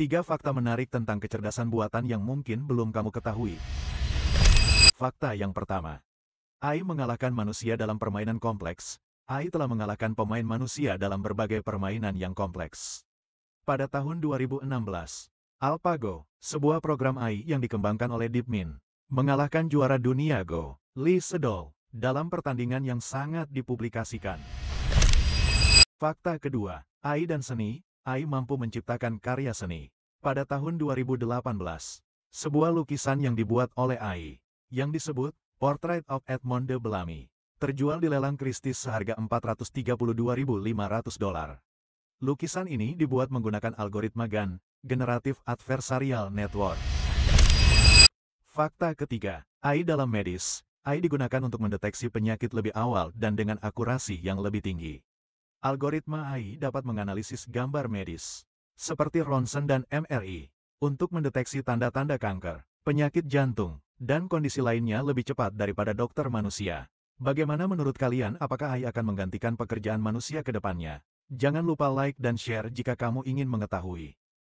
Tiga fakta menarik tentang kecerdasan buatan yang mungkin belum kamu ketahui. Fakta yang pertama. AI mengalahkan manusia dalam permainan kompleks. AI telah mengalahkan pemain manusia dalam berbagai permainan yang kompleks. Pada tahun 2016, AlphaGo, sebuah program AI yang dikembangkan oleh DeepMind, mengalahkan juara dunia Go, Lee Sedol, dalam pertandingan yang sangat dipublikasikan. Fakta kedua, AI dan seni, Ai mampu menciptakan karya seni. Pada tahun 2018, sebuah lukisan yang dibuat oleh Ai, yang disebut Portrait of Edmond de Bellamy, terjual di lelang Christie's seharga 432.500 dolar. Lukisan ini dibuat menggunakan algoritma GAN, Generative Adversarial Network. Fakta ketiga, AI dalam medis, AI digunakan untuk mendeteksi penyakit lebih awal dan dengan akurasi yang lebih tinggi. Algoritma AI dapat menganalisis gambar medis, seperti ronsen dan MRI, untuk mendeteksi tanda-tanda kanker, penyakit jantung, dan kondisi lainnya lebih cepat daripada dokter manusia. Bagaimana menurut kalian apakah AI akan menggantikan pekerjaan manusia ke depannya? Jangan lupa like dan share jika kamu ingin mengetahui.